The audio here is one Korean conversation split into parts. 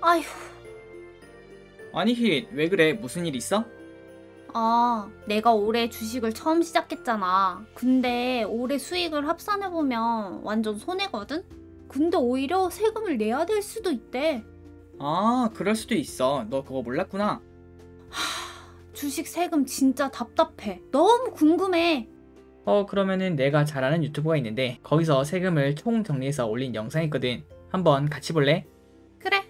아휴. 아니 힛, 왜 그래? 무슨 일 있어? 아, 내가 올해 주식을 처음 시작했잖아. 근데 올해 수익을 합산해보면 완전 손해거든? 근데 오히려 세금을 내야 될 수도 있대. 아, 그럴 수도 있어. 너 그거 몰랐구나. 하, 주식 세금 진짜 답답해. 너무 궁금해. 어, 그러면은 내가 잘 아는 유튜버가 있는데 거기서 세금을 총 정리해서 올린 영상이 있거든. 한번 같이 볼래? 그래.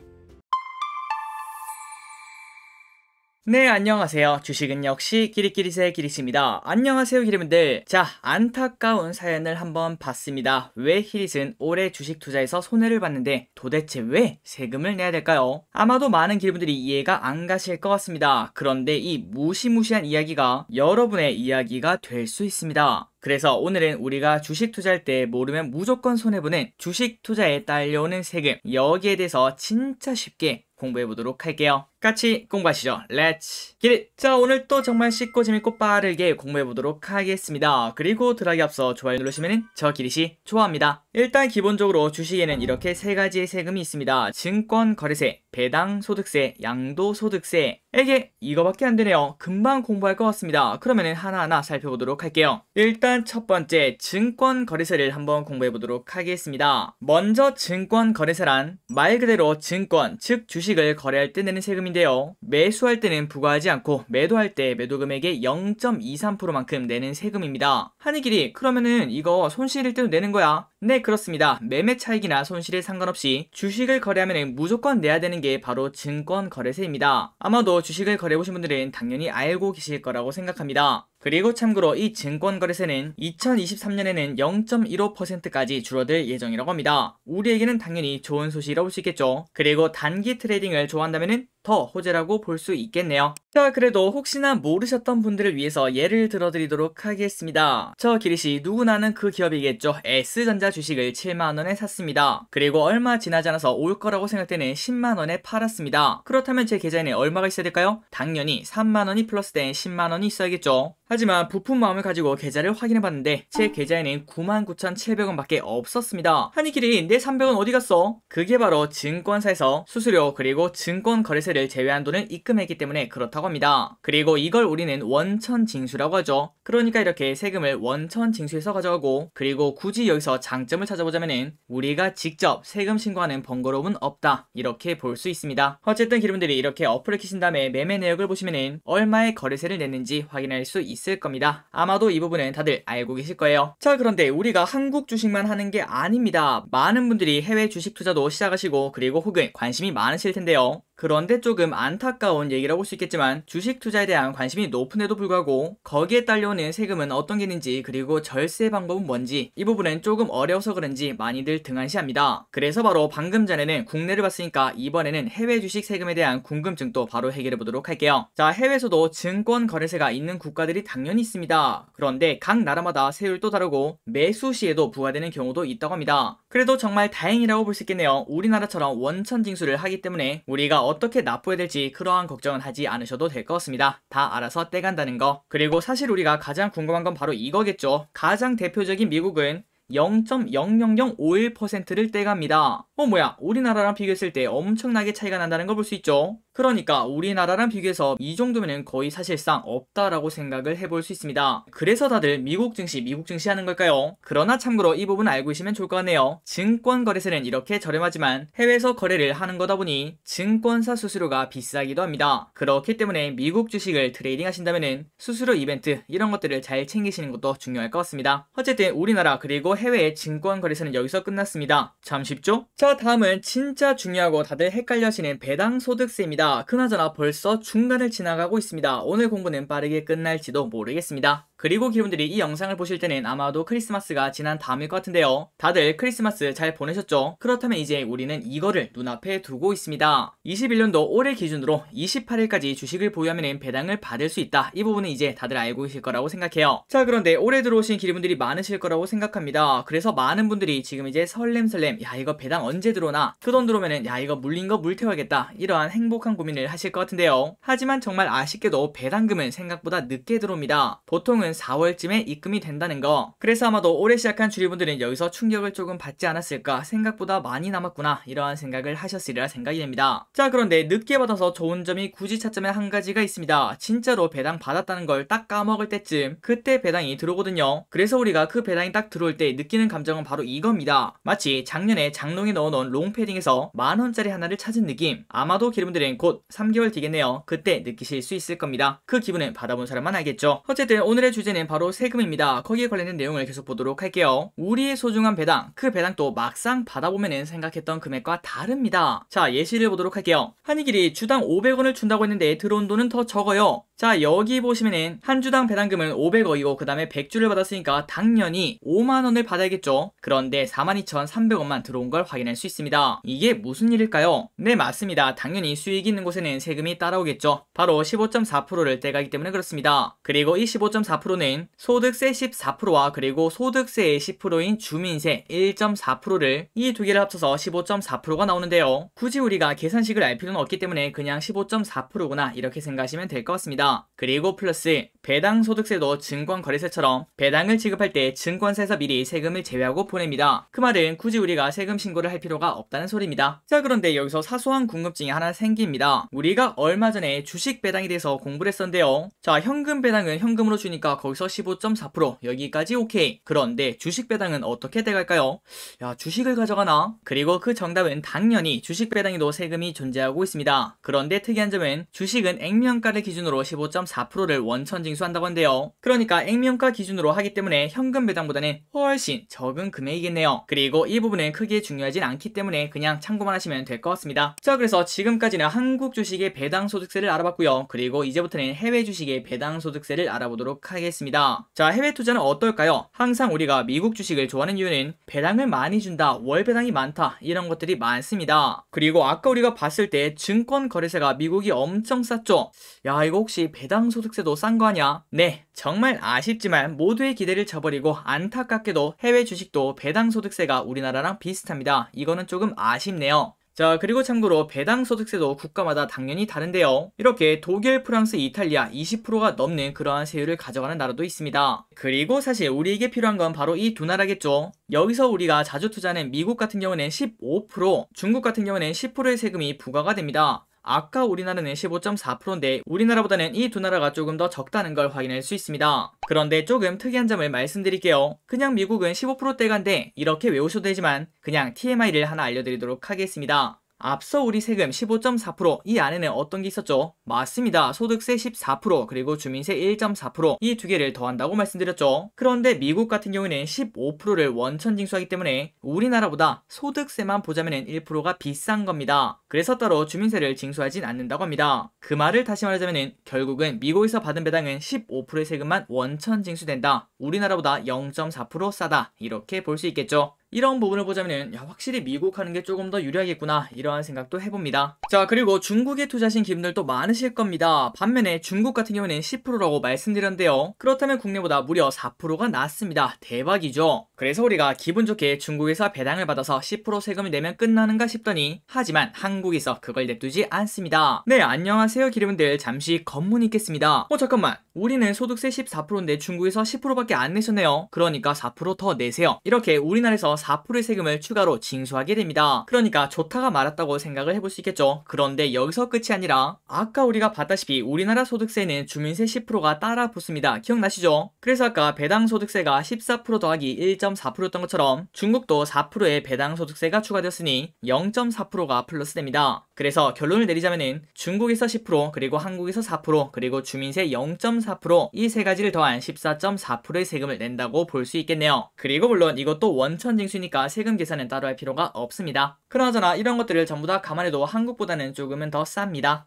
네, 안녕하세요. 주식은 역시 끼리끼리새 기리스입니다. 안녕하세요, 기리분들. 자, 안타까운 사연을 한번 봤습니다. 왜 히릿은 올해 주식 투자에서 손해를 봤는데 도대체 왜 세금을 내야 될까요? 아마도 많은 기리분들이 이해가 안 가실 것 같습니다. 그런데 이 무시무시한 이야기가 여러분의 이야기가 될 수 있습니다. 그래서 오늘은 우리가 주식 투자할 때 모르면 무조건 손해보는 주식 투자에 딸려오는 세금 여기에 대해서 진짜 쉽게 공부해 보도록 할게요. 같이 공부하시죠. Let's get it! 자, 오늘 또 정말 쉽고 재밌고 빠르게 공부해보도록 하겠습니다. 그리고 드라이 앞서 좋아요 누르시면 저 기릿이 좋아합니다. 일단 기본적으로 주식에는 이렇게 세 가지의 세금이 있습니다. 증권거래세, 배당소득세, 양도소득세 이게 이거밖에 안 되네요. 금방 공부할 것 같습니다. 그러면 하나하나 살펴보도록 할게요. 일단 첫 번째 증권거래세를 한번 공부해보도록 하겠습니다. 먼저 증권거래세란 말 그대로 증권, 즉 주식을 거래할 때 내는 세금인데 금액인데요. 매수할 때는 부과하지 않고 매도할 때 매도 금액의 0.23%만큼 내는 세금입니다. 하늘길이 그러면은 이거 손실일 때도 내는 거야? 네 그렇습니다. 매매 차익이나 손실에 상관없이 주식을 거래하면 무조건 내야 되는 게 바로 증권 거래세입니다. 아마도 주식을 거래해보신 분들은 당연히 알고 계실 거라고 생각합니다. 그리고 참고로 이 증권거래세는 2023년에는 0.15%까지 줄어들 예정이라고 합니다. 우리에게는 당연히 좋은 소식이라고 볼수 있겠죠. 그리고 단기 트레이딩을 좋아한다면 더 호재라고 볼 수 있겠네요. 자 그래도 혹시나 모르셨던 분들을 위해서 예를 들어드리도록 하겠습니다. 저 기리씨 누구나는 그 기업이겠죠. S전자 주식을 7만원에 샀습니다. 그리고 얼마 지나지 않아서 올 거라고 생각되는 10만원에 팔았습니다. 그렇다면 제 계좌에는 얼마가 있어야 될까요? 당연히 3만원이 플러스된 10만원이 있어야겠죠. 하지만 부푼 마음을 가지고 계좌를 확인해봤는데 제 아. 계좌에는 99,700원밖에 없었습니다. 하니길리내 300원 어디 갔어? 그게 바로 증권사에서 수수료 그리고 증권 거래세를 제외한 돈을 입금했기 때문에 그렇다고 합니다. 그리고 이걸 우리는 원천 징수라고 하죠. 그러니까 이렇게 세금을 원천 징수해서 가져가고 그리고 굳이 여기서 장점을 찾아보자면은 우리가 직접 세금 신고하는 번거로움은 없다 이렇게 볼 수 있습니다. 어쨌든 기러분들이 이렇게 어플을 켜신 다음에 매매 내역을 보시면은 얼마의 거래세를 냈는지 확인할 수 있습니다. 있을 겁니다. 아마도 이 부분은 다들 알고 계실 거예요. 자 그런데 우리가 한국 주식만 하는 게 아닙니다. 많은 분들이 해외 주식 투자도 시작하시고 그리고 혹은 관심이 많으실 텐데요. 그런데 조금 안타까운 얘기라고 할수 있겠지만 주식 투자에 대한 관심이 높은데도 불구하고 거기에 딸려오는 세금은 어떤 게 있는지 그리고 절세 방법은 뭔지 이 부분은 조금 어려워서 그런지 많이들 등한시합니다. 그래서 바로 방금 전에는 국내를 봤으니까 이번에는 해외 주식 세금에 대한 궁금증도 바로 해결해 보도록 할게요. 자 해외에서도 증권 거래세가 있는 국가들이 당연히 있습니다. 그런데 각 나라마다 세율도 다르고 매수 시에도 부과되는 경우도 있다고 합니다. 그래도 정말 다행이라고 볼 수 있겠네요. 우리나라처럼 원천 징수를 하기 때문에 우리가 어떻게 납부해야 될지 그러한 걱정은 하지 않으셔도 될 것 같습니다. 다 알아서 떼간다는 거. 그리고 사실 우리가 가장 궁금한 건 바로 이거겠죠. 가장 대표적인 미국은 0.0005%를 1 떼갑니다. 어 뭐야 우리나라랑 비교했을 때 엄청나게 차이가 난다는 걸 볼 수 있죠 그러니까 우리나라랑 비교해서 이 정도면 거의 사실상 없다라고 생각을 해볼 수 있습니다 그래서 다들 미국 증시 미국 증시 하는 걸까요? 그러나 참고로 이 부분 알고 있으면 좋을 것 같네요 증권 거래세는 이렇게 저렴하지만 해외에서 거래를 하는 거다 보니 증권사 수수료가 비싸기도 합니다 그렇기 때문에 미국 주식을 트레이딩 하신다면 수수료 이벤트 이런 것들을 잘 챙기시는 것도 중요할 것 같습니다 어쨌든 우리나라 그리고 해외의 증권 거래세는 여기서 끝났습니다 참 쉽죠? 자자 다음은 진짜 중요하고 다들 헷갈려하시는 배당소득세입니다. 그나저나 벌써 중간을 지나가고 있습니다. 오늘 공부는 빠르게 끝날지도 모르겠습니다. 그리고 기분들이이 영상을 보실 때는 아마도 크리스마스가 지난 다음일 것 같은데요. 다들 크리스마스 잘 보내셨죠? 그렇다면 이제 우리는 이거를 눈앞에 두고 있습니다. 21년도 올해 기준으로 28일까지 주식을 보유하면 배당을 받을 수 있다. 이 부분은 이제 다들 알고 계실 거라고 생각해요. 자 그런데 올해 들어오신 기리분들이 많으실 거라고 생각합니다. 그래서 많은 분들이 지금 이제 설렘설렘 야 이거 배당 언제 들어오나 그 돈들어오면야 이거 물린 거 물태워야겠다 이러한 행복한 고민을 하실 것 같은데요. 하지만 정말 아쉽게도 배당금은 생각보다 늦게 들어옵니다. 보통은 보통은 4월쯤에 입금이 된다는 거. 그래서 아마도 올해 시작한 주리분들은 여기서 충격을 조금 받지 않았을까 생각보다 많이 남았구나 이러한 생각을 하셨으리라 생각이 됩니다. 자 그런데 늦게 받아서 좋은 점이 굳이 찾자면 한 가지가 있습니다. 진짜로 배당 받았다는 걸 딱 까먹을 때쯤 그때 배당이 들어오거든요. 그래서 우리가 그 배당이 딱 들어올 때 느끼는 감정은 바로 이겁니다. 마치 작년에 장롱에 넣어놓은 롱패딩에서 만원짜리 하나를 찾은 느낌. 아마도 기름들은 곧 3개월 뒤겠네요. 그때 느끼실 수 있을 겁니다. 그 기분은 받아본 사람만 알겠죠. 어쨌든 오늘의 주제는 바로 세금입니다. 거기에 관련된 내용을 계속 보도록 할게요. 우리의 소중한 배당, 그 배당도 막상 받아보면 생각했던 금액과 다릅니다. 자, 예시를 보도록 할게요. 한이길이 주당 500원을 준다고 했는데 들어온 돈은 더 적어요. 자 여기 보시면은 한 주당 배당금은 500억이고 그 다음에 100주를 받았으니까 당연히 5만원을 받아야겠죠 그런데 42,300원만 들어온 걸 확인할 수 있습니다 이게 무슨 일일까요? 네 맞습니다 당연히 수익이 있는 곳에는 세금이 따라오겠죠 바로 15.4%를 떼가기 때문에 그렇습니다 그리고 이 15.4%는 소득세 14%와 그리고 소득세의 10%인 주민세 1.4%를 이 두 개를 합쳐서 15.4%가 나오는데요 굳이 우리가 계산식을 알 필요는 없기 때문에 그냥 15.4%구나 이렇게 생각하시면 될 것 같습니다 있니다 그리고 플러스 배당 소득세도 증권 거래세처럼 배당을 지급할 때 증권사에서 미리 세금을 제외하고 보냅니다. 그 말은 굳이 우리가 세금 신고를 할 필요가 없다는 소리입니다. 자 그런데 여기서 사소한 궁금증이 하나 생깁니다. 우리가 얼마 전에 주식 배당에 대해서 공부를 했었는데요. 자 현금 배당은 현금으로 주니까 거기서 15.4% 여기까지 오케이. 그런데 주식 배당은 어떻게 돼갈까요? 야 주식을 가져가나? 그리고 그 정답은 당연히 주식 배당에도 세금이 존재하고 있습니다. 그런데 특이한 점은 주식은 액면가를 기준으로 15 45.4%를 원천 징수한다고 한대요. 그러니까 액면가 기준으로 하기 때문에 현금 배당보다는 훨씬 적은 금액이겠네요. 그리고 이 부분은 크게 중요하진 않기 때문에 그냥 참고만 하시면 될 것 같습니다. 자 그래서 지금까지는 한국 주식의 배당 소득세를 알아봤고요. 그리고 이제부터는 해외 주식의 배당 소득세를 알아보도록 하겠습니다. 자 해외 투자는 어떨까요? 항상 우리가 미국 주식을 좋아하는 이유는 배당을 많이 준다, 월 배당이 많다 이런 것들이 많습니다. 그리고 아까 우리가 봤을 때 증권 거래세가 미국이 엄청 쌌죠? 야 이거 혹시 배당 소득세도 싼 거 아냐? 네, 정말 아쉽지만 모두의 기대를 저버리고 안타깝게도 해외 주식도 배당 소득세가 우리나라랑 비슷합니다. 이거는 조금 아쉽네요. 자 그리고 참고로 배당소득세도 국가마다 당연히 다른데요 이렇게 독일, 프랑스, 이탈리아 20%가 넘는 그러한 세율을 가져가는 나라도 있습니다 그리고 사실 우리에게 필요한 건 바로 이 두 나라겠죠 여기서 우리가 자주 투자하는 미국 같은 경우는 15% 중국 같은 경우는 10%의 세금이 부과가 됩니다 아까 우리나라는 15.4%인데 우리나라보다는 이 두 나라가 조금 더 적다는 걸 확인할 수 있습니다. 그런데 조금 특이한 점을 말씀드릴게요. 그냥 미국은 15%대간데 가 이렇게 외우셔도 되지만 그냥 TMI를 하나 알려드리도록 하겠습니다. 앞서 우리 세금 15.4%이 안에는 어떤 게 있었죠? 맞습니다. 소득세 14% 그리고 주민세 1.4%이 두 개를 더한다고 말씀드렸죠. 그런데 미국 같은 경우에는 15%를 원천 징수하기 때문에 우리나라보다 소득세만 보자면 1%가 비싼 겁니다. 그래서 따로 주민세를 징수하진 않는다고 합니다. 그 말을 다시 말하자면 결국은 미국에서 받은 배당은 15%의 세금만 원천 징수된다. 우리나라보다 0.4% 싸다. 이렇게 볼 수 있겠죠. 이런 부분을 보자면 야, 확실히 미국 하는 게 조금 더 유리하겠구나 이러한 생각도 해봅니다. 자 그리고 중국에 투자하신 기분들도 많으실 겁니다. 반면에 중국 같은 경우는 에 10%라고 말씀드렸는데요. 그렇다면 국내보다 무려 4%가 낮습니다. 대박이죠. 그래서 우리가 기분 좋게 중국에서 배당을 받아서 10% 세금을 내면 끝나는가 싶더니 하지만 한국에서 그걸 냅두지 않습니다. 네 안녕하세요 기름들 잠시 검문 있겠습니다. 어 잠깐만 우리는 소득세 14%인데 중국에서 10%밖에 안 내셨네요. 그러니까 4%더 내세요. 이렇게 우리나라에서 4%의 세금을 추가로 징수하게 됩니다. 그러니까 좋다가 말았다고 생각을 해볼 수 있겠죠. 그런데 여기서 끝이 아니라 아까 우리가 봤다시피 우리나라 소득세는 주민세 10%가 따라 붙습니다. 기억나시죠? 그래서 아까 배당소득세가 14% 더하기 1. 0.4%였던 것처럼 중국도 4%의 배당소득세가 추가되었으니 0.4%가 플러스됩니다. 그래서 결론을 내리자면 중국에서 10% 그리고 한국에서 4% 그리고 주민세 0.4%이 세 가지를 더한 14.4%의 세금을 낸다고 볼 수 있겠네요. 그리고 물론 이것도 원천 징수니까 세금 계산은 따로 할 필요가 없습니다. 그러나 이런 것들을 전부 다 감안해도 한국보다는 조금은 더 쌉니다.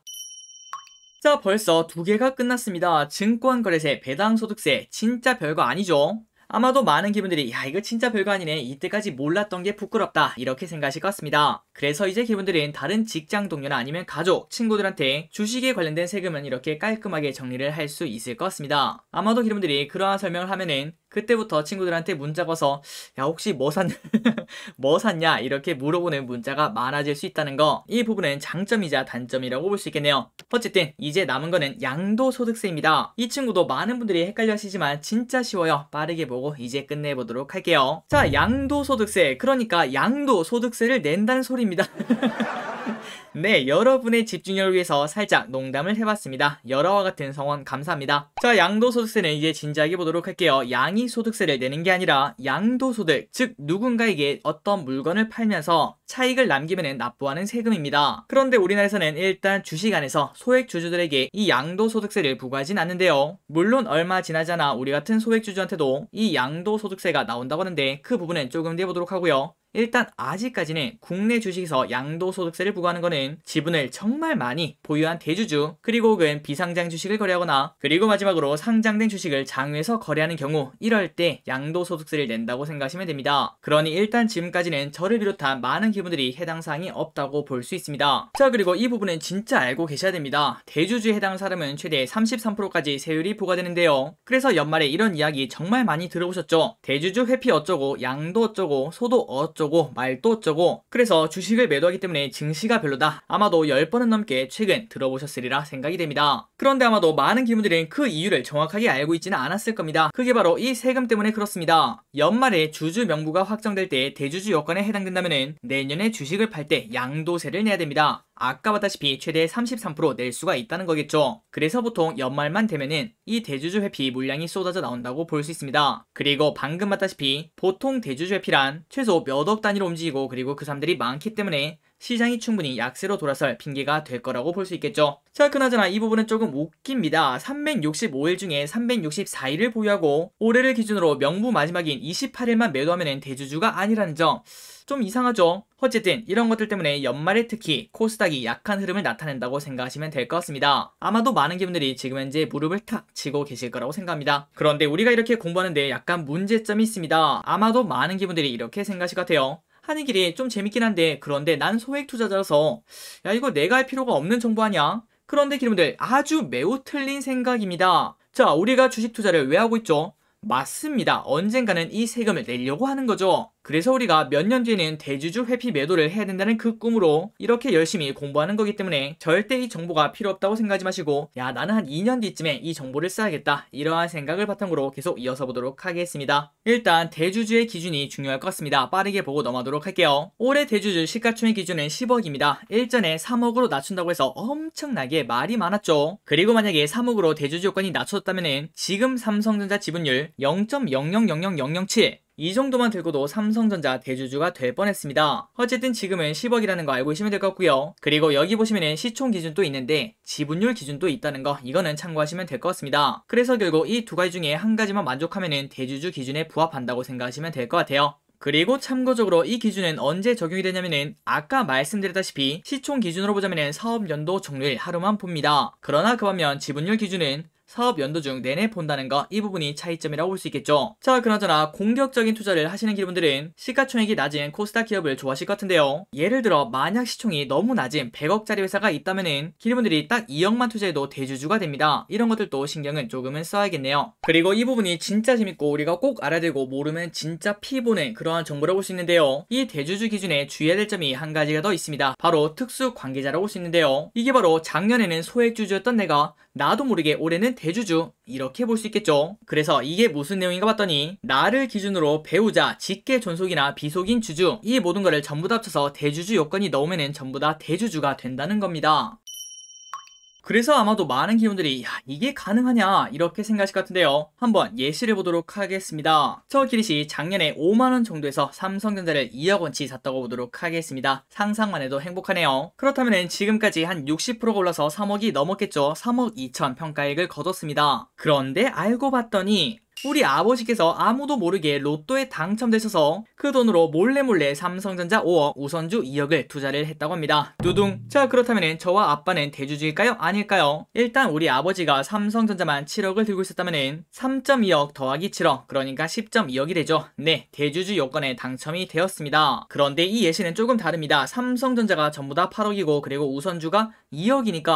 자, 벌써 두 개가 끝났습니다. 증권거래세, 배당소득세, 진짜 별거 아니죠? 아마도 많은 기분들이 야 이거 진짜 별거 아니네 이때까지 몰랐던 게 부끄럽다 이렇게 생각하실 것 같습니다. 그래서 이제 기분들은 다른 직장 동료나 아니면 가족, 친구들한테 주식에 관련된 세금은 이렇게 깔끔하게 정리를 할 수 있을 것 같습니다. 아마도 기분들이 그러한 설명을 하면은 그때부터 친구들한테 문자가 와서 야 혹시 뭐 샀, 뭐 샀냐 이렇게 물어보는 문자가 많아질 수 있다는 거 이 부분은 장점이자 단점이라고 볼 수 있겠네요 어쨌든 이제 남은 거는 양도소득세입니다 이 친구도 많은 분들이 헷갈려 하시지만 진짜 쉬워요 빠르게 보고 이제 끝내보도록 할게요 자 양도소득세 그러니까 양도소득세를 낸다는 소리입니다 네, 여러분의 집중력을 위해서 살짝 농담을 해봤습니다. 여러와 같은 성원 감사합니다. 자, 양도소득세는 이제 진지하게 보도록 할게요. 양이 소득세를 내는 게 아니라 양도소득, 즉 누군가에게 어떤 물건을 팔면서 차익을 남기면 납부하는 세금입니다. 그런데 우리나라에서는 일단 주식 안에서 소액 주주들에게 이 양도소득세를 부과하진 않는데요. 물론 얼마 지나지 않아 우리 같은 소액 주주한테도 이 양도소득세가 나온다고 하는데 그 부분은 조금 뒤에 보도록 하고요. 일단 아직까지는 국내 주식에서 양도소득세를 부과하는 것은 지분을 정말 많이 보유한 대주주 그리고 혹은 비상장 주식을 거래하거나 그리고 마지막으로 상장된 주식을 장외에서 거래하는 경우 이럴 때 양도소득세를 낸다고 생각하시면 됩니다. 그러니 일단 지금까지는 저를 비롯한 많은 기분들이 해당 사항이 없다고 볼 수 있습니다. 자 그리고 이 부분은 진짜 알고 계셔야 됩니다. 대주주에 해당 사람은 최대 33%까지 세율이 부과되는데요. 그래서 연말에 이런 이야기 정말 많이 들어보셨죠? 대주주 회피 어쩌고 양도 어쩌고 소도 어쩌고 말도 어쩌고 그래서 주식을 매도하기 때문에 증시가 별로다. 아마도 10번은 넘게 최근 들어보셨으리라 생각이 됩니다. 그런데 아마도 많은 기분들은 그 이유를 정확하게 알고 있지는 않았을 겁니다. 그게 바로 이 세금 때문에 그렇습니다. 연말에 주주 명부가 확정될 때 대주주 여건에 해당된다면 은 내년 내년에 주식을 팔 때 양도세를 내야 됩니다. 아까 봤다시피 최대 33%낼 수가 있다는 거겠죠. 그래서 보통 연말만 되면은 이 대주주 회피 물량이 쏟아져 나온다고 볼 수 있습니다. 그리고 방금 봤다시피 보통 대주주 회피란 최소 몇 억 단위로 움직이고 그리고 그 사람들이 많기 때문에 시장이 충분히 약세로 돌아설 핑계가 될 거라고 볼 수 있겠죠. 자, 그나저나 이 부분은 조금 웃깁니다. 365일 중에 364일을 보유하고 올해를 기준으로 명부 마지막인 28일만 매도하면 대주주가 아니라는 점. 좀 이상하죠? 어쨌든 이런 것들 때문에 연말에 특히 코스닥이 약한 흐름을 나타낸다고 생각하시면 될 것 같습니다. 아마도 많은 기분들이 지금 현재 무릎을 탁 치고 계실 거라고 생각합니다. 그런데 우리가 이렇게 공부하는데 약간 문제점이 있습니다. 아마도 많은 기분들이 이렇게 생각하실 것 같아요. 하는 길이 좀 재밌긴 한데 그런데 난 소액 투자자라서 야 이거 내가 할 필요가 없는 정보 아냐 그런데 기름들 아주 매우 틀린 생각입니다. 자 우리가 주식 투자를 왜 하고 있죠? 맞습니다. 언젠가는 이 세금을 내려고 하는 거죠. 그래서 우리가 몇 년 뒤에는 대주주 회피 매도를 해야 된다는 그 꿈으로 이렇게 열심히 공부하는 거기 때문에 절대 이 정보가 필요 없다고 생각하지 마시고 야 나는 한 2년 뒤쯤에 이 정보를 써야겠다 이러한 생각을 바탕으로 계속 이어서 보도록 하겠습니다. 일단 대주주의 기준이 중요할 것 같습니다. 빠르게 보고 넘어가도록 할게요. 올해 대주주 시가총액 기준은 10억입니다. 일전에 3억으로 낮춘다고 해서 엄청나게 말이 많았죠. 그리고 만약에 3억으로 대주주 요건이 낮춰졌다면 지금 삼성전자 지분율 0.0000007이 정도만 들고도 삼성전자 대주주가 될 뻔했습니다. 어쨌든 지금은 10억이라는 거 알고 있으면 될 것 같고요. 그리고 여기 보시면 시총 기준도 있는데 지분율 기준도 있다는 거 이거는 참고하시면 될 것 같습니다. 그래서 결국 이 두 가지 중에 한 가지만 만족하면 은 대주주 기준에 부합한다고 생각하시면 될 것 같아요. 그리고 참고적으로 이 기준은 언제 적용이 되냐면은 아까 말씀드렸다시피 시총 기준으로 보자면은 사업 연도 종료일 하루만 봅니다. 그러나 그 반면 지분율 기준은 사업 연도 중 내내 본다는 거 이 부분이 차이점이라고 볼 수 있겠죠. 자 그나저나 공격적인 투자를 하시는 기분들은 시가총액이 낮은 코스닥 기업을 좋아하실 것 같은데요. 예를 들어 만약 시총이 너무 낮은 100억짜리 회사가 있다면은 기분들이 딱 2억만 투자해도 대주주가 됩니다. 이런 것들도 신경은 조금은 써야겠네요. 그리고 이 부분이 진짜 재밌고 우리가 꼭 알아야 되고 모르면 진짜 피보는 그러한 정보라고 볼 수 있는데요. 이 대주주 기준에 주의해야 될 점이 한 가지가 더 있습니다. 바로 특수 관계자라고 볼 수 있는데요. 이게 바로 작년에는 소액주주였던 내가 나도 모르게 올해는 대주주 이렇게 볼 수 있겠죠. 그래서 이게 무슨 내용인가 봤더니 나를 기준으로 배우자, 직계 존속이나 비속인 주주 이 모든 거를 전부 다 합쳐서 대주주 요건이 넣으면 전부 다 대주주가 된다는 겁니다. 그래서 아마도 많은 기분들이 야 이게 가능하냐 이렇게 생각하실 것 같은데요. 한번 예시를 보도록 하겠습니다. 저 기릿이 작년에 5만원 정도에서 삼성전자를 2억원치 샀다고 보도록 하겠습니다. 상상만 해도 행복하네요. 그렇다면 지금까지 한 60%가 올라서 3억이 넘었겠죠. 3억 2천 평가액을 거뒀습니다. 그런데 알고 봤더니 우리 아버지께서 아무도 모르게 로또에 당첨되셔서 그 돈으로 몰래몰래 삼성전자 5억 우선주 2억을 투자를 했다고 합니다. 두둥. 자 그렇다면 저와 아빠는 대주주일까요? 아닐까요? 일단 우리 아버지가 삼성전자만 7억을 들고 있었다면 3.2억 더하기 7억 그러니까 10.2억이 되죠. 네 대주주 요건에 당첨이 되었습니다. 그런데 이 예시는 조금 다릅니다. 삼성전자가 전부 다 8억이고 그리고 우선주가 2억이니까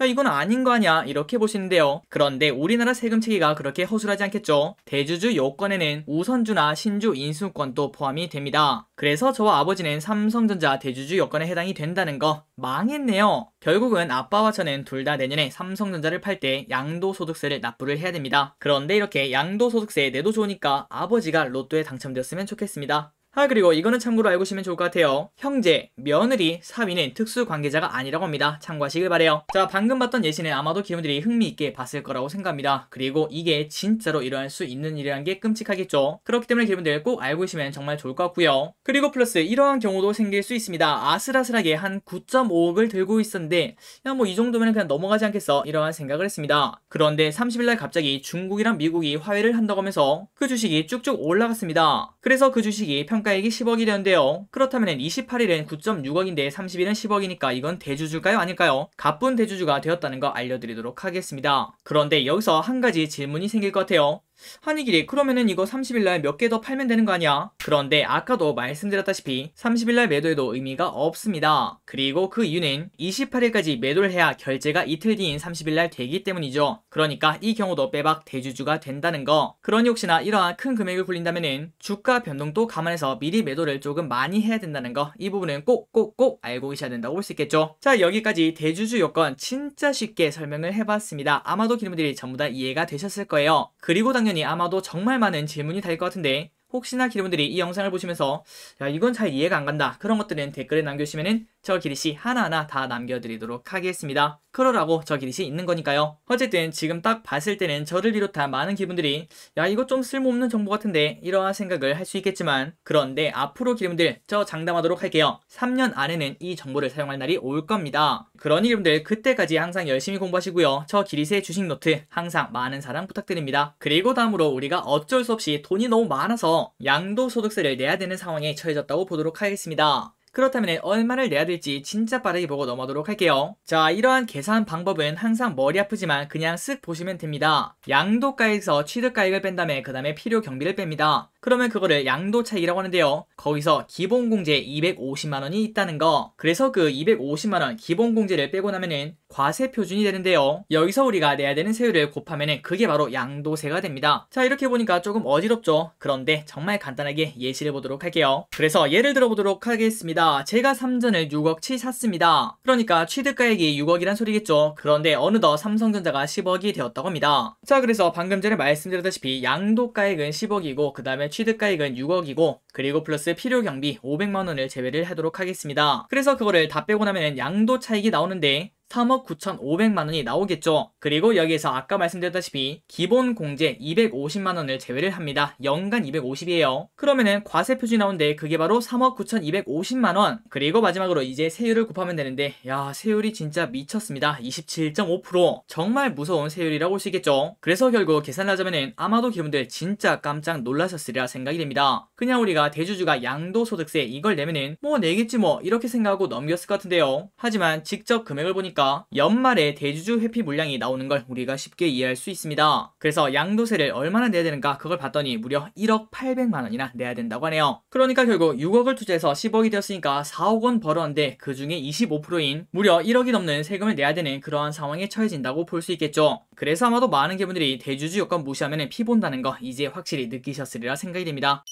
야 이건 아닌 거 아니야 이렇게 보시는데요. 그런데 우리나라 세금 체계가 그렇게 허술하지 않겠죠. 대주주 요건에는 우선주나 신주 인수권도 포함이 됩니다. 그래서 저와 아버지는 삼성전자 대주주 요건에 해당이 된다는 거 망했네요. 결국은 아빠와 저는 둘 다 내년에 삼성전자를 팔 때 양도소득세를 납부를 해야 됩니다. 그런데 이렇게 양도소득세 내도 좋으니까 아버지가 로또에 당첨되었으면 좋겠습니다. 아 그리고 이거는 참고로 알고 있으면 좋을 것 같아요 형제, 며느리, 사위는 특수관계자가 아니라고 합니다 참고하시길 바래요 자 방금 봤던 예시는 아마도 기분들이 흥미있게 봤을 거라고 생각합니다 그리고 이게 진짜로 일어날 수 있는 일이라는 게 끔찍하겠죠 그렇기 때문에 기분들 꼭 알고 있으면 정말 좋을 것 같고요 그리고 플러스 이러한 경우도 생길 수 있습니다 아슬아슬하게 한 9.5억을 들고 있었는데 그냥 뭐 이 정도면 그냥 넘어가지 않겠어 이러한 생각을 했습니다 그런데 30일날 갑자기 중국이랑 미국이 화해를 한다고 하면서 그 주식이 쭉쭉 올라갔습니다 그래서 그 주식이 평가 시가액이 10억이려는데요. 그렇다면 28일은 9.6억인데 30일은 10억이니까 이건 대주주일까요? 아닐까요? 가쁜 대주주가 되었다는 거 알려드리도록 하겠습니다. 그런데 여기서 한 가지 질문이 생길 것 같아요. 한이길이 그러면은 이거 30일날 몇 개 더 팔면 되는 거 아니야? 그런데 아까도 말씀드렸다시피 30일날 매도해도 의미가 없습니다. 그리고 그 이유는 28일까지 매도를 해야 결제가 이틀 뒤인 30일날 되기 때문이죠. 그러니까 이 경우도 빼박 대주주가 된다는 거. 그러니 혹시나 이러한 큰 금액을 굴린다면은 주가 변동도 감안해서 미리 매도를 조금 많이 해야 된다는 거. 이 부분은 꼭꼭꼭 알고 계셔야 된다고 볼 수 있겠죠. 자 여기까지 대주주 요건 진짜 쉽게 설명을 해봤습니다. 아마도 기름들이 전부 다 이해가 되셨을 거예요. 그리고 당연 당연히 아마도 정말 많은 질문이 달것 같은데 혹시나 여러분들이 이 영상을 보시면서 야 이건 잘 이해가 안 간다 그런 것들은 댓글에 남겨주시면 저 기릿이 하나하나 다 남겨드리도록 하겠습니다. 그러라고 저 기릿이 있는 거니까요. 어쨌든 지금 딱 봤을 때는 저를 비롯한 많은 기분들이 야 이거 좀 쓸모없는 정보 같은데 이러한 생각을 할 수 있겠지만 그런데 앞으로 기름들 저 장담하도록 할게요. 3년 안에는 이 정보를 사용할 날이 올 겁니다. 그런이름들 그때까지 항상 열심히 공부하시고요. 저 기릿의 주식 노트 항상 많은 사랑 부탁드립니다. 그리고 다음으로 우리가 어쩔 수 없이 돈이 너무 많아서 양도소득세를 내야 되는 상황에 처해졌다고 보도록 하겠습니다. 그렇다면 얼마를 내야 될지 진짜 빠르게 보고 넘어가도록 할게요. 자 이러한 계산 방법은 항상 머리 아프지만 그냥 쓱 보시면 됩니다. 양도가액에서 취득가액을 뺀 다음에 그 다음에 필요 경비를 뺍니다. 그러면 그거를 양도 차익이라고 하는데요. 거기서 기본공제 250만원이 있다는 거. 그래서 그 250만원 기본공제를 빼고 나면은 과세 표준이 되는데요. 여기서 우리가 내야 되는 세율을 곱하면은 그게 바로 양도세가 됩니다. 자 이렇게 보니까 조금 어지럽죠. 그런데 정말 간단하게 예시를 보도록 할게요. 그래서 예를 들어보도록 하겠습니다. 제가 3전을 6억치 샀습니다. 그러니까 취득가액이 6억이란 소리겠죠. 그런데 어느덧 삼성전자가 10억이 되었다고 합니다. 자 그래서 방금 전에 말씀드렸다시피 양도가액은 10억이고 그 다음에 취득가액은 6억이고 그리고 플러스 필요경비 500만원을 제외를 하도록 하겠습니다. 그래서 그거를 다 빼고 나면 양도 차익이 나오는데 3억 9,500만 원이 나오겠죠. 그리고 여기에서 아까 말씀드렸다시피 기본 공제 250만 원을 제외를 합니다. 연간 250이에요. 그러면은 과세 표준이 나온데 그게 바로 3억 9,250만 원. 그리고 마지막으로 이제 세율을 곱하면 되는데 야 세율이 진짜 미쳤습니다. 27.5% 정말 무서운 세율이라고 볼수겠죠 그래서 결국 계산을 하자면은 아마도 기분들 진짜 깜짝 놀라셨으리라 생각이 됩니다. 그냥 우리가 대주주가 양도소득세 이걸 내면은 뭐 내겠지 뭐 이렇게 생각하고 넘겼을 것 같은데요. 하지만 직접 금액을 보니까 보니까 연말에 대주주 회피 물량이 나오는 걸 우리가 쉽게 이해할 수 있습니다. 그래서 양도세를 얼마나 내야 되는가 그걸 봤더니 무려 1억 800만 원이나 내야 된다고 하네요. 그러니까 결국 6억을 투자해서 10억이 되었으니까 4억 원 벌었는데 그 중에 25%인 무려 1억이 넘는 세금을 내야 되는 그러한 상황에 처해진다고 볼 수 있겠죠. 그래서 아마도 많은 개분들이 대주주 요건 무시하면 피 본다는 거 이제 확실히 느끼셨으리라 생각이 됩니다.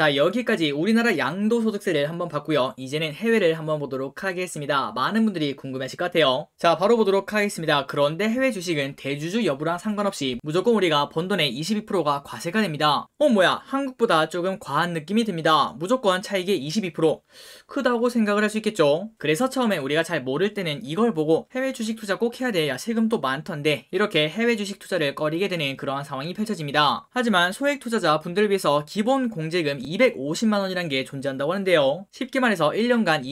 자 여기까지 우리나라 양도소득세를 한번 봤고요 이제는 해외를 한번 보도록 하겠습니다 많은 분들이 궁금해하실 것 같아요 자 바로 보도록 하겠습니다 그런데 해외 주식은 대주주 여부랑 상관없이 무조건 우리가 번 돈의 22%가 과세가 됩니다 어 뭐야 한국보다 조금 과한 느낌이 듭니다 무조건 차익의 22% 크다고 생각을 할 수 있겠죠 그래서 처음에 우리가 잘 모를 때는 이걸 보고 해외 주식 투자 꼭 해야 돼야 세금도 많던데 이렇게 해외 주식 투자를 꺼리게 되는 그러한 상황이 펼쳐집니다 하지만 소액 투자자 분들을 위해서 기본 공제금 250만 원이란 게 존재한다고 하는데요. 쉽게 말해서 1년간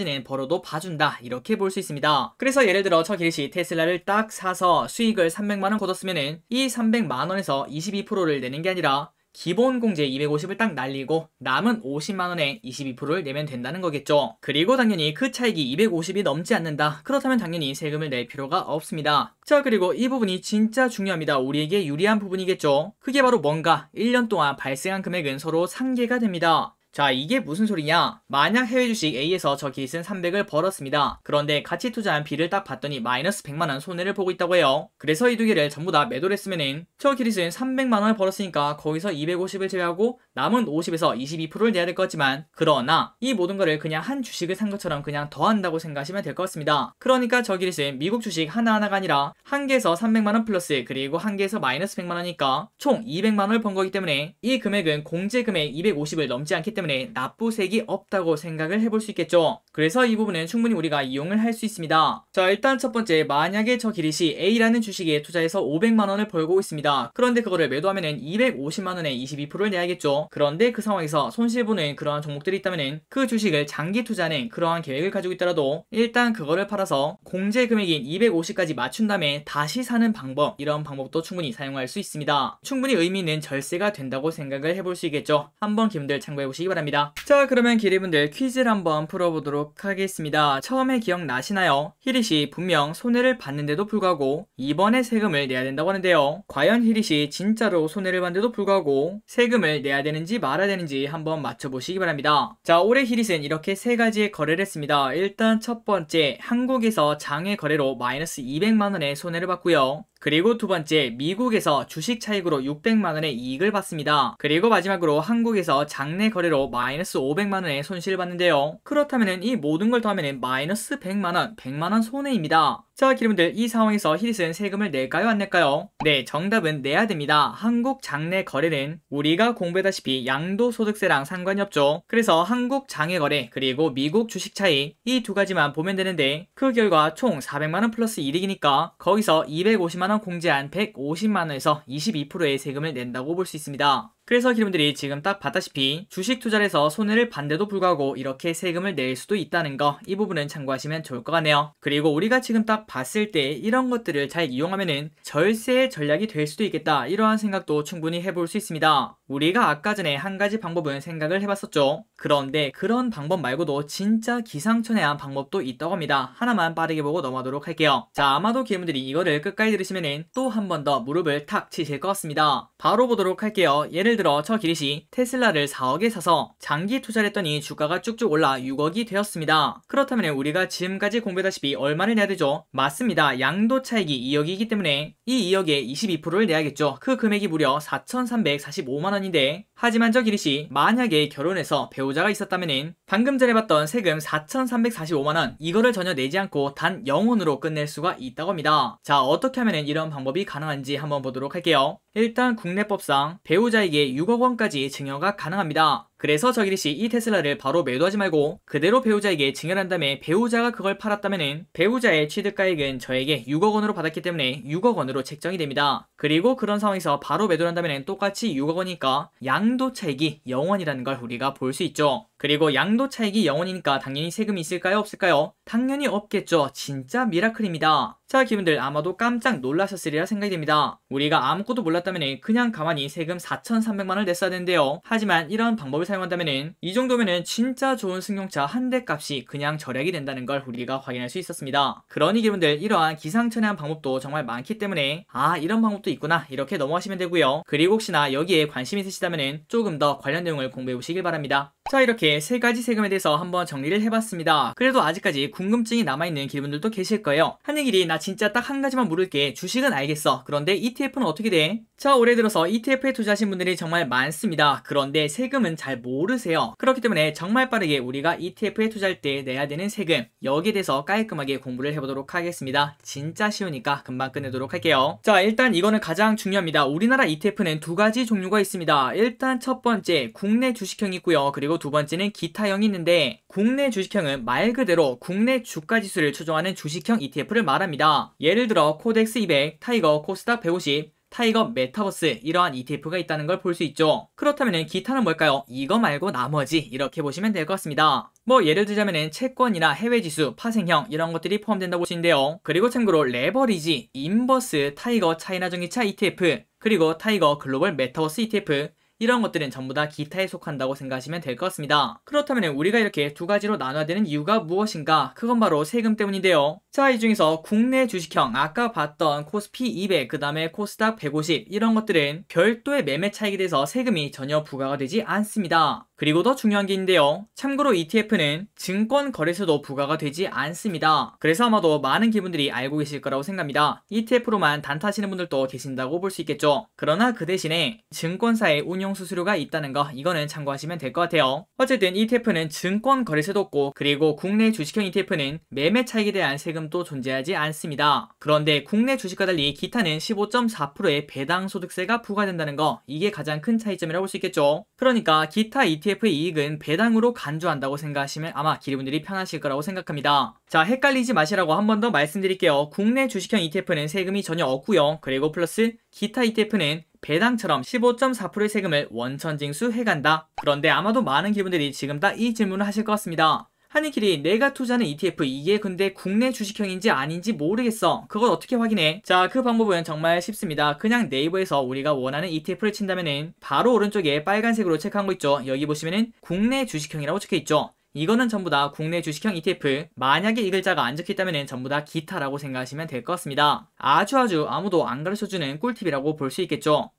250까지는 벌어도 봐준다 이렇게 볼 수 있습니다. 그래서 예를 들어 저길시 테슬라를 딱 사서 수익을 300만 원 거뒀으면 이 300만 원에서 22%를 내는 게 아니라 기본 공제 250을 딱 날리고 남은 50만원에 22%를 내면 된다는 거겠죠. 그리고 당연히 그 차익이 250이 넘지 않는다. 그렇다면 당연히 세금을 낼 필요가 없습니다. 자 그리고 이 부분이 진짜 중요합니다. 우리에게 유리한 부분이겠죠. 그게 바로 뭔가 1년 동안 발생한 금액은 서로 상계가 됩니다. 자 이게 무슨 소리냐 만약 해외 주식 A에서 저 길슨 300을 벌었습니다 그런데 같이 투자한 B를 딱 봤더니 마이너스 100만원 손해를 보고 있다고 해요 그래서 이 두 개를 전부 다 매도를 했으면은 저 길슨 300만원을 벌었으니까 거기서 250을 제외하고 남은 50에서 22%를 내야 될 거지만 그러나 이 모든 거를 그냥 한 주식을 산 것처럼 그냥 더한다고 생각하시면 될 것 같습니다. 그러니까 저기리수 미국 주식 하나하나가 아니라 한 개에서 300만원 플러스 그리고 한 개에서 마이너스 100만원이니까 총 200만원을 번 거기 때문에 이 금액은 공제 금액 250을 넘지 않기 때문에 납부세기 없다고 생각을 해볼 수 있겠죠. 그래서 이 부분은 충분히 우리가 이용을 할 수 있습니다. 자 일단 첫 번째 만약에 저 기릿이 A라는 주식에 투자해서 500만원을 벌고 있습니다. 그런데 그거를 매도하면 은 250만원에 22%를 내야겠죠. 그런데 그 상황에서 손실보는 그러한 종목들이 있다면 그 주식을 장기 투자하는 그러한 계획을 가지고 있더라도 일단 그거를 팔아서 공제 금액인 250까지 맞춘 다음에 다시 사는 방법 이런 방법도 충분히 사용할 수 있습니다. 충분히 의미 있는 절세가 된다고 생각을 해볼 수 있겠죠. 한번 기분들 참고해보시기 바랍니다. 자 그러면 기리분들 퀴즈를 한번 풀어보도록 보도록 하겠습니다. 처음에 기억나시나요? 히릿이 분명 손해를 봤는데도 불구하고 이번에 세금을 내야 된다고 하는데요. 과연 히릿이 진짜로 손해를 봤는데도 불구하고 세금을 내야 되는지 말아야 되는지 한번 맞춰보시기 바랍니다. 자, 올해 히릿은 이렇게 세 가지의 거래를 했습니다. 일단 첫 번째, 한국에서 장외 거래로 마이너스 200만원의 손해를 봤고요. 그리고 두 번째 미국에서 주식 차익으로 600만원의 이익을 받습니다. 그리고 마지막으로 한국에서 장내 거래로 마이너스 500만원의 손실을 받는데요. 그렇다면 이 모든 걸 더하면 마이너스 100만원, 100만원 손해입니다. 자 기름들 이 상황에서 히릿은 세금을 낼까요 안 낼까요? 네 정답은 내야 됩니다. 한국 장래 거래는 우리가 공부하다시피 양도소득세랑 상관이 없죠. 그래서 한국 장외 거래 그리고 미국 주식 차이 이 두 가지만 보면 되는데 그 결과 총 400만원 플러스 이득이니까 거기서 250만원 공제한 150만원에서 22%의 세금을 낸다고 볼 수 있습니다. 그래서 기러들이 지금 딱 봤다시피 주식 투자를 해서 손해를 반대도 불구하고 이렇게 세금을 낼 수도 있다는 거 이 부분은 참고하시면 좋을 것 같네요. 그리고 우리가 지금 딱 봤을 때 이런 것들을 잘 이용하면은 절세의 전략이 될 수도 있겠다 이러한 생각도 충분히 해볼 수 있습니다. 우리가 아까 전에 한 가지 방법은 생각을 해봤었죠. 그런데 그런 방법 말고도 진짜 기상천외한 방법도 있다고 합니다. 하나만 빠르게 보고 넘어가도록 할게요. 자 아마도 기분들이 이거를 끝까지 들으시면은 또 한 번 더 무릎을 탁 치실 것 같습니다. 바로 보도록 할게요. 예를 들어 처기리시 테슬라를 4억에 사서 장기 투자를 했더니 주가가 쭉쭉 올라 6억이 되었습니다. 그렇다면 우리가 지금까지 공부했다시피 얼마를 내야 되죠? 맞습니다. 양도 차익이 2억이기 때문에 이 2억에 22%를 내야겠죠. 그 금액이 무려 4,345만 원인데 하지만 저기리시 만약에 결혼해서 배우자가 있었다면 방금 전에 봤던 세금 4,345만원 이거를 전혀 내지 않고 단 영혼으로 끝낼 수가 있다고 합니다. 자 어떻게 하면 이런 방법이 가능한지 한번 보도록 할게요. 일단 국내법상 배우자에게 6억원까지 증여가 가능합니다. 그래서 저기리시 이 테슬라를 바로 매도하지 말고 그대로 배우자에게 증여한 다음에 배우자가 그걸 팔았다면 배우자의 취득가액은 저에게 6억 원으로 받았기 때문에 6억 원으로 책정이 됩니다. 그리고 그런 상황에서 바로 매도를 한다면 똑같이 6억 원이니까 양도 차익이 0원이라는 걸 우리가 볼 수 있죠. 그리고 양도 차익이 0원이니까 당연히 세금이 있을까요 없을까요? 당연히 없겠죠. 진짜 미라클입니다. 투자기분들 아마도 깜짝 놀라셨으리라 생각이 됩니다. 우리가 아무것도 몰랐다면 그냥 가만히 세금 4,300만원을 냈어야 되는데요. 하지만 이런 방법을 사용한다면 이 정도면 진짜 좋은 승용차 한 대 값이 그냥 절약이 된다는 걸 우리가 확인할 수 있었습니다. 그러니 기분들 이러한 기상천외한 방법도 정말 많기 때문에 아 이런 방법도 있구나 이렇게 넘어가시면 되고요. 그리고 혹시나 여기에 관심 있으시다면 조금 더 관련 내용을 공부해 보시길 바랍니다. 자 이렇게 세 가지 세금에 대해서 한번 정리를 해봤습니다. 그래도 아직까지 궁금증이 남아있는 기분들도 계실 거예요. 하늘길이 나 진짜 딱 한 가지만 물을게. 주식은 알겠어. 그런데 ETF는 어떻게 돼? 자 올해 들어서 ETF에 투자하신 분들이 정말 많습니다. 그런데 세금은 잘 모르세요. 그렇기 때문에 정말 빠르게 우리가 ETF에 투자할 때 내야 되는 세금 여기에 대해서 깔끔하게 공부를 해보도록 하겠습니다. 진짜 쉬우니까 금방 끝내도록 할게요. 자 일단 이거는 가장 중요합니다. 우리나라 ETF는 두 가지 종류가 있습니다. 일단 첫 번째 국내 주식형 이 있고요. 그리고 그리고 두 번째는 기타형이 있는데 국내 주식형은 말 그대로 국내 주가 지수를 추종하는 주식형 ETF를 말합니다. 예를 들어 코덱스 200, 타이거, 코스닥 150, 타이거 메타버스 이러한 ETF가 있다는 걸 볼 수 있죠. 그렇다면 기타는 뭘까요? 이거 말고 나머지 이렇게 보시면 될 것 같습니다. 뭐 예를 들자면 채권이나 해외지수, 파생형 이런 것들이 포함된다고 보시는데요. 그리고 참고로 레버리지, 인버스, 타이거 차이나 전기차 ETF, 그리고 타이거 글로벌 메타버스 ETF, 이런 것들은 전부 다 기타에 속한다고 생각하시면 될 것 같습니다. 그렇다면 우리가 이렇게 두 가지로 나눠야 되는 이유가 무엇인가? 그건 바로 세금 때문인데요. 자, 이 중에서 국내 주식형 아까 봤던 코스피 200, 그 다음에 코스닥 150 이런 것들은 별도의 매매 차익에 대해서 세금이 전혀 부과가 되지 않습니다. 그리고 더 중요한 게 있는데요. 참고로 ETF는 증권 거래소도 부과가 되지 않습니다. 그래서 아마도 많은 기분들이 알고 계실 거라고 생각합니다. ETF로만 단타하시는 분들도 계신다고 볼 수 있겠죠. 그러나 그 대신에 증권사의 운영 수수료가 있다는 거 이거는 참고하시면 될 것 같아요. 어쨌든 ETF는 증권 거래소도 없고 그리고 국내 주식형 ETF는 매매 차익에 대한 세금도 존재하지 않습니다. 그런데 국내 주식과 달리 기타는 15.4%의 배당 소득세가 부과된다는 거 이게 가장 큰 차이점이라고 볼 수 있겠죠. 그러니까 기타 ETF ETF의 이익은 배당으로 간주한다고 생각하시면 아마 기리분들이 편하실 거라고 생각합니다. 자 헷갈리지 마시라고 한 번 더 말씀드릴게요. 국내 주식형 ETF는 세금이 전혀 없고요. 그리고 플러스 기타 ETF는 배당처럼 15.4%의 세금을 원천징수 해간다. 그런데 아마도 많은 기분들이 지금 다 이 질문을 하실 것 같습니다. 하니키리 내가 투자하는 ETF 이게 근데 국내 주식형인지 아닌지 모르겠어. 그걸 어떻게 확인해? 자, 그 방법은 정말 쉽습니다. 그냥 네이버에서 우리가 원하는 ETF를 친다면은 바로 오른쪽에 빨간색으로 체크한 거 있죠. 여기 보시면은 국내 주식형이라고 적혀 있죠. 이거는 전부 다 국내 주식형 ETF 만약에 이 글자가 안 적혀있다면 전부 다 기타라고 생각하시면 될 것 같습니다 아주아주 아주 아무도 안 가르쳐주는 꿀팁이라고 볼 수 있겠죠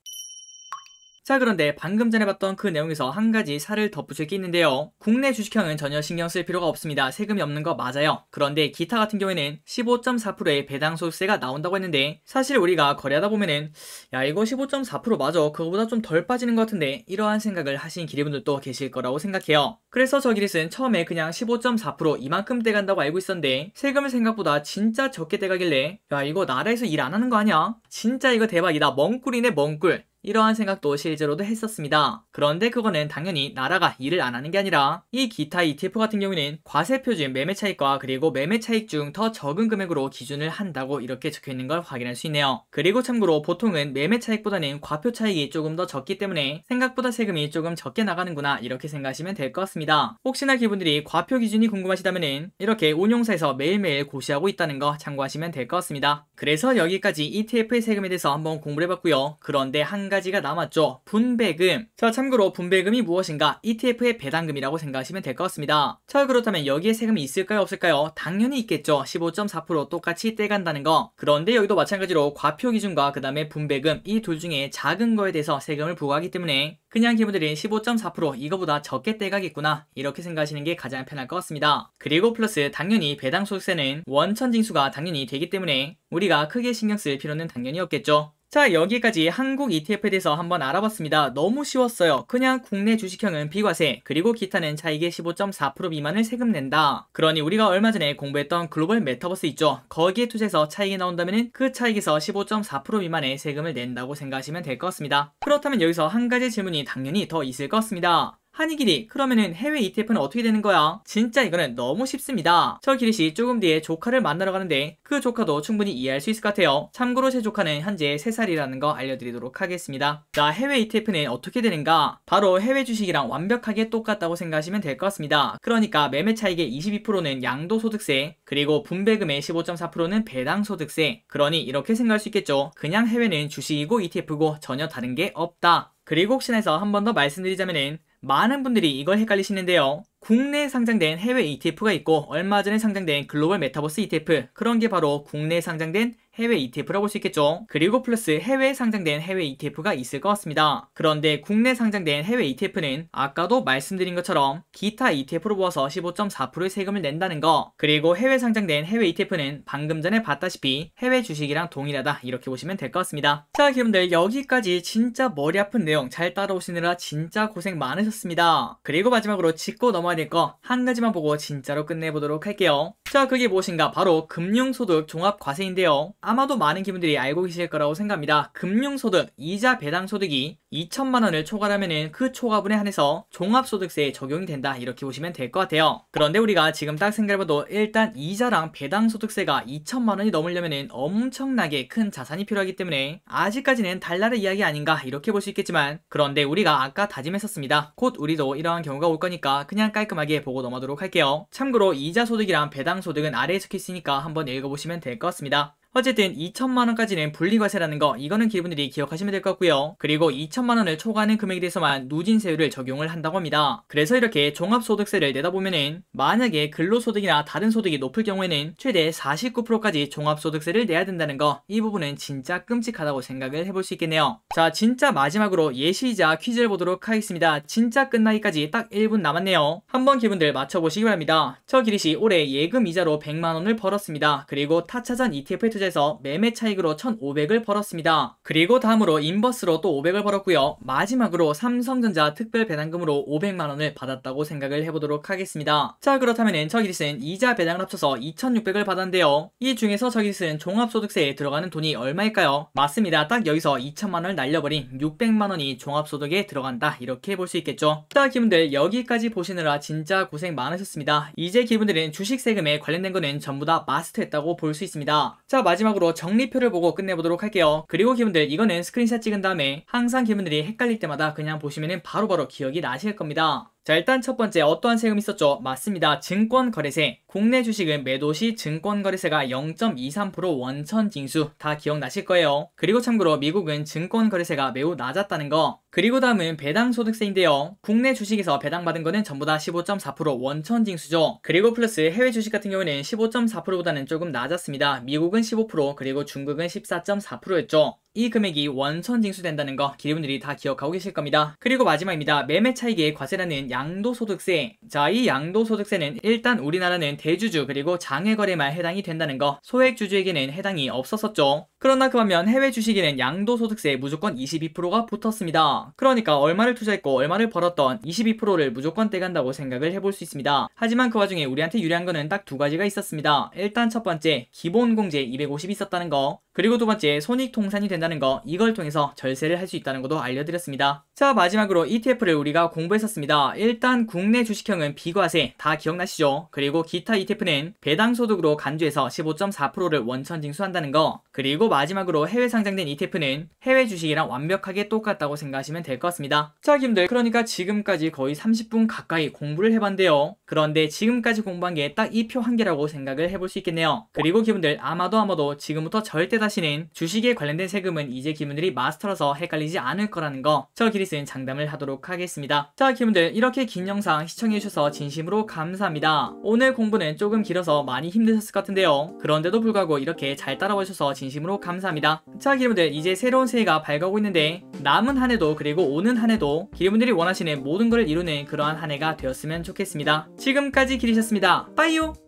자 그런데 방금 전에 봤던 그 내용에서 한 가지 살을 덧붙일 게 있는데요. 국내 주식형은 전혀 신경 쓸 필요가 없습니다. 세금이 없는 거 맞아요. 그런데 기타 같은 경우에는 15.4%의 배당 소득세가 나온다고 했는데 사실 우리가 거래하다 보면은 야 이거 15.4% 맞아. 그거보다 좀 덜 빠지는 것 같은데 이러한 생각을 하신 기리분들도 계실 거라고 생각해요. 그래서 저기릿은 처음에 그냥 15.4% 이만큼 떼간다고 알고 있었는데 세금을 생각보다 진짜 적게 떼가길래 야 이거 나라에서 일 안 하는 거 아니야? 진짜 이거 대박이다. 멍꿀이네 멍꿀. 이러한 생각도 실제로도 했었습니다. 그런데 그거는 당연히 나라가 일을 안 하는 게 아니라 이 기타 ETF 같은 경우는 과세 표준 매매 차익과 그리고 매매 차익 중 더 적은 금액으로 기준을 한다고 이렇게 적혀 있는 걸 확인할 수 있네요. 그리고 참고로 보통은 매매 차익보다는 과표 차익이 조금 더 적기 때문에 생각보다 세금이 조금 적게 나가는구나 이렇게 생각하시면 될 것 같습니다. 혹시나 기분들이 과표 기준이 궁금하시다면 이렇게 운용사에서 매일매일 고시하고 있다는 거 참고하시면 될 것 같습니다. 그래서 여기까지 ETF의 세금에 대해서 한번 공부를 해봤고요. 그런데 한 가지 가지가 남았죠. 분배금. 자, 참고로 분배금이 무엇인가? ETF의 배당금이라고 생각하시면 될 것 같습니다. 자, 그렇다면 여기에 세금이 있을까요? 없을까요? 당연히 있겠죠. 15.4% 똑같이 떼간다는 거. 그런데 여기도 마찬가지로 과표 기준과 그 다음에 분배금 이 둘 중에 작은 거에 대해서 세금을 부과하기 때문에 그냥 기분들이 15.4% 이거보다 적게 떼가겠구나 이렇게 생각하시는 게 가장 편할 것 같습니다. 그리고 플러스 당연히 배당 소득세는 원천 징수가 당연히 되기 때문에 우리가 크게 신경 쓸 필요는 당연히 없겠죠. 자 여기까지 한국 ETF에 대해서 한번 알아봤습니다. 너무 쉬웠어요. 그냥 국내 주식형은 비과세 그리고 기타는 차익의 15.4% 미만을 세금 낸다. 그러니 우리가 얼마 전에 공부했던 글로벌 메타버스 있죠. 거기에 투자해서 차익이 나온다면 그 차익에서 15.4% 미만의 세금을 낸다고 생각하시면 될 것 같습니다. 그렇다면 여기서 한 가지 질문이 당연히 더 있을 것 같습니다. 한이 길이 그러면은 해외 ETF는 어떻게 되는 거야? 진짜 이거는 너무 쉽습니다. 저 길이 씨 조금 뒤에 조카를 만나러 가는데 그 조카도 충분히 이해할 수 있을 것 같아요. 참고로 제 조카는 현재 3살이라는 거 알려드리도록 하겠습니다. 자 해외 ETF는 어떻게 되는가? 바로 해외 주식이랑 완벽하게 똑같다고 생각하시면 될 것 같습니다. 그러니까 매매 차익의 22%는 양도소득세 그리고 분배금의 15.4%는 배당소득세 그러니 이렇게 생각할 수 있겠죠. 그냥 해외는 주식이고 ETF고 전혀 다른 게 없다. 그리고 혹시나 해서 한 번 더 말씀드리자면은 많은 분들이 이걸 헷갈리시는데요. 국내에 상장된 해외 ETF가 있고 얼마 전에 상장된 글로벌 메타버스 ETF 그런 게 바로 국내에 상장된 해외 ETF라고 볼 수 있겠죠. 그리고 플러스 해외에 상장된 해외 ETF가 있을 것 같습니다. 그런데 국내 상장된 해외 ETF는 아까도 말씀드린 것처럼 기타 ETF로 모아서 15.4%의 세금을 낸다는 거 그리고 해외 상장된 해외 ETF는 방금 전에 봤다시피 해외 주식이랑 동일하다 이렇게 보시면 될 것 같습니다. 자 여러분들 여기까지 진짜 머리 아픈 내용 잘 따라오시느라 진짜 고생 많으셨습니다. 그리고 마지막으로 짚고 넘어야 될 거 한 가지만 보고 진짜로 끝내보도록 할게요. 자 그게 무엇인가 바로 금융소득 종합과세인데요. 아마도 많은 기분들이 알고 계실 거라고 생각합니다. 금융소득, 이자 배당소득이 2천만 원을 초과하면 그 초과분에 한해서 종합소득세에 적용이 된다 이렇게 보시면 될 것 같아요. 그런데 우리가 지금 딱 생각해봐도 일단 이자랑 배당소득세가 2천만 원이 넘으려면 엄청나게 큰 자산이 필요하기 때문에 아직까지는 달라의 이야기 아닌가 이렇게 볼 수 있겠지만 그런데 우리가 아까 다짐했었습니다. 곧 우리도 이러한 경우가 올 거니까 그냥 깔끔하게 보고 넘어가도록 할게요. 참고로 이자소득이랑 배당소득은 아래에 적혀 있으니까 한번 읽어보시면 될 것 같습니다. 어쨌든 2천만원까지 는 분리과세라는 거 이거는 기분들이 기억하시면 될 것 같고요. 그리고 2천만원을 초과하는 금액에 대해서만 누진세율을 적용을 한다고 합니다. 그래서 이렇게 종합소득세를 내다보면은 만약에 근로소득이나 다른 소득이 높을 경우에는 최대 49%까지 종합소득세를 내야 된다는 거 이 부분은 진짜 끔찍하다고 생각을 해볼 수 있겠네요. 자 진짜 마지막으로 예시이자 퀴즈를 보도록 하겠습니다. 진짜 끝나기까지 딱 1분 남았네요. 한번 기분들 맞춰보시기 바랍니다. 저 기리씨 올해 예금 이자로 100만원을 벌었습니다. 그리고 타차전 ETF에 투자에서 매매 차익으로 1,500을 벌었습니다. 그리고 다음으로 인버스로 또 500을 벌었고요. 마지막으로 삼성전자 특별 배당금으로 500만 원을 받았다고 생각을 해보도록 하겠습니다. 자 그렇다면 저기디스는 이자 배당을 합쳐서 2,600을 받았는데요. 이 중에서 저기디스는 종합소득세에 들어가는 돈이 얼마일까요? 맞습니다. 딱 여기서 2천만 원을 날려버린 600만 원이 종합소득에 들어간다 이렇게 볼 수 있겠죠. 자 기분들 여기까지 보시느라 진짜 고생 많으셨습니다. 이제 기분들은 주식 세금에 관련된 거는 전부 다 마스터했다고 볼 수 있습니다. 자 마지막으로 정리표를 보고 끝내보도록 할게요. 그리고 기분들 이거는 스크린샷 찍은 다음에 항상 기분들이 헷갈릴 때마다 그냥 보시면 바로바로 기억이 나실 겁니다. 자 일단 첫 번째 어떠한 세금이 있었죠? 맞습니다. 증권거래세. 국내 주식은 매도시 증권거래세가 0.23% 원천 징수 다 기억나실 거예요. 그리고 참고로 미국은 증권거래세가 매우 낮았다는 거 그리고 다음은 배당 소득세인데요. 국내 주식에서 배당받은 거는 전부 다 15.4% 원천 징수죠. 그리고 플러스 해외 주식 같은 경우에는 15.4%보다는 조금 낮았습니다. 미국은 15% 그리고 중국은 14.4%였죠. 이 금액이 원천 징수된다는 거 기분들이 다 기억하고 계실 겁니다. 그리고 마지막입니다. 매매 차익의 과세라는 양도소득세. 자, 이 양도소득세는 일단 우리나라는 대주주 그리고 장외거래만 해당이 된다는 거 소액주주에게는 해당이 없었었죠. 그러나 그 반면 해외 주식에는 양도소득세 무조건 22%가 붙었습니다. 그러니까 얼마를 투자했고 얼마를 벌었던 22%를 무조건 떼간다고 생각을 해볼 수 있습니다. 하지만 그 와중에 우리한테 유리한 거는 딱 두 가지가 있었습니다. 일단 첫 번째 기본 공제 250 있었다는 거 그리고 두 번째 손익 통산이 된다는 거 이걸 통해서 절세를 할 수 있다는 것도 알려드렸습니다. 자 마지막으로 ETF를 우리가 공부했었습니다. 일단 국내 주식형은 비과세 다 기억나시죠? 그리고 기타 ETF는 배당 소득으로 간주해서 15.4%를 원천 징수한다는 거 그리고 마지막으로 해외 상장된 ETF는 해외 주식이랑 완벽하게 똑같다고 생각하시면 될 것 같습니다. 자 김들 그러니까 지금까지 거의 30분 가까이 공부를 해봤는데요. 그런데 지금까지 공부한 게 딱 이 표 한 개라고 생각을 해볼 수 있겠네요. 그리고 기분들 아마도 아마도 지금부터 절대 다시는 주식에 관련된 세금은 이제 기분들이 마스터라서 헷갈리지 않을 거라는 거 저 기리스는 장담을 하도록 하겠습니다. 자 기분들 이렇게 긴 영상 시청해주셔서 진심으로 감사합니다. 오늘 공부는 조금 길어서 많이 힘드셨을 것 같은데요. 그런데도 불구하고 이렇게 잘 따라와 주셔서 진심으로 감사합니다. 자 기분들 이제 새로운 새해가 밝아오고 있는데 남은 한 해도 그리고 오는 한 해도 기분들이 원하시는 모든 걸 이루는 그러한 한 해가 되었으면 좋겠습니다. 지금까지 기리셨습니다. 빠이요!